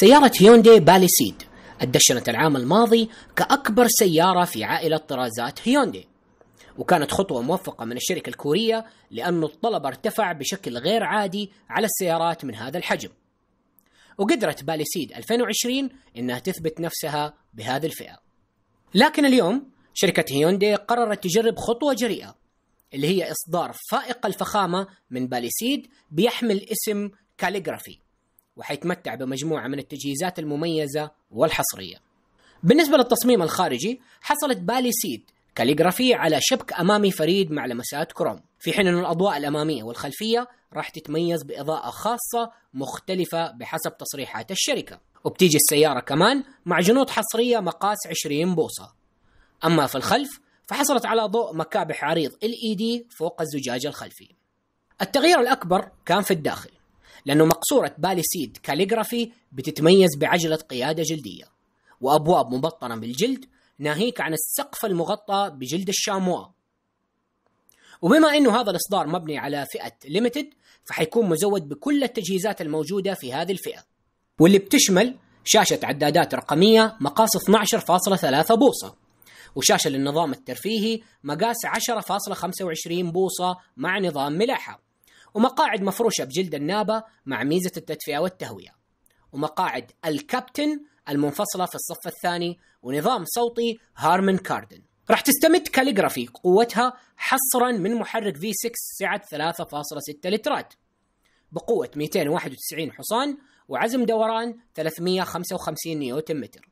سيارة هيوندي باليسيد ادشنت العام الماضي كأكبر سيارة في عائلة طرازات هيوندي وكانت خطوة موفقة من الشركة الكورية لأن الطلب ارتفع بشكل غير عادي على السيارات من هذا الحجم وقدرت باليسيد 2020 أنها تثبت نفسها بهذه الفئة لكن اليوم شركة هيوندي قررت تجرب خطوة جريئة اللي هي إصدار فائق الفخامة من باليسيد بيحمل اسم كاليغرافي وحيتمتع بمجموعة من التجهيزات المميزة والحصرية بالنسبة للتصميم الخارجي حصلت بالي سيد كاليغرافي على شبك أمامي فريد مع لمسات كروم في حين أن الأضواء الأمامية والخلفية راح تتميز بإضاءة خاصة مختلفة بحسب تصريحات الشركة وبتيجي السيارة كمان مع جنود حصرية مقاس 20 بوصة أما في الخلف فحصلت على ضوء مكابح عريض LED فوق الزجاج الخلفي التغيير الأكبر كان في الداخل لأنه مقصورة باليسيد كاليغرافي بتتميز بعجلة قيادة جلدية وأبواب مبطنة بالجلد ناهيك عن السقف المغطى بجلد الشاموا وبما أنه هذا الإصدار مبني على فئة ليمتد فحيكون مزود بكل التجهيزات الموجودة في هذه الفئة واللي بتشمل شاشة عدادات رقمية مقاس 12.3 بوصة وشاشة للنظام الترفيهي مقاس 10.25 بوصة مع نظام ملاحة ومقاعد مفروشة بجلد النابة مع ميزة التدفئة والتهوية ومقاعد الكابتن المنفصلة في الصف الثاني ونظام صوتي هارمن كاردن راح تستمد كاليغرافي قوتها حصرا من محرك V6 سعة 3.6 لترات بقوة 291 حصان وعزم دوران 355 نيوتن متر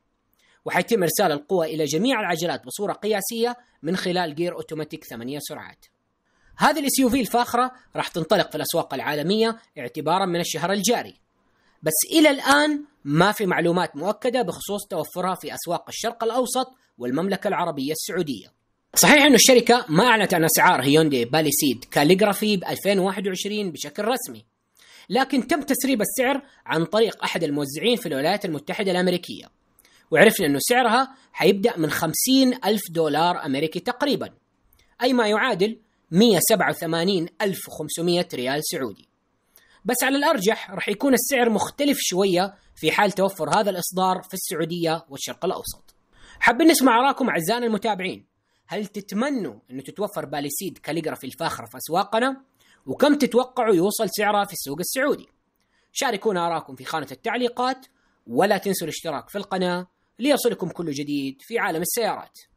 وحيتم إرسال القوة إلى جميع العجلات بصورة قياسية من خلال جير أوتوماتيك 8 سرعات هذه الاس يو في الفاخره راح تنطلق في الاسواق العالميه اعتبارا من الشهر الجاري بس الى الان ما في معلومات مؤكده بخصوص توفرها في اسواق الشرق الاوسط والمملكه العربيه السعوديه صحيح انه الشركه ما اعلنت عن اسعار هيوندي باليسيد كاليغرافي ب 2021 بشكل رسمي لكن تم تسريب السعر عن طريق احد الموزعين في الولايات المتحده الامريكيه وعرفنا انه سعرها حيبدا من 50 الف دولار امريكي تقريبا اي ما يعادل 187500 ريال سعودي بس على الأرجح راح يكون السعر مختلف شوية في حال توفر هذا الإصدار في السعودية والشرق الأوسط حابين نسمع آراءكم أعزائنا المتابعين هل تتمنوا أنه تتوفر باليسيد كاليغرافي الفاخرة في أسواقنا؟ وكم تتوقعوا يوصل سعرها في السوق السعودي؟ شاركونا آراءكم في خانة التعليقات ولا تنسوا الاشتراك في القناة ليصلكم كل جديد في عالم السيارات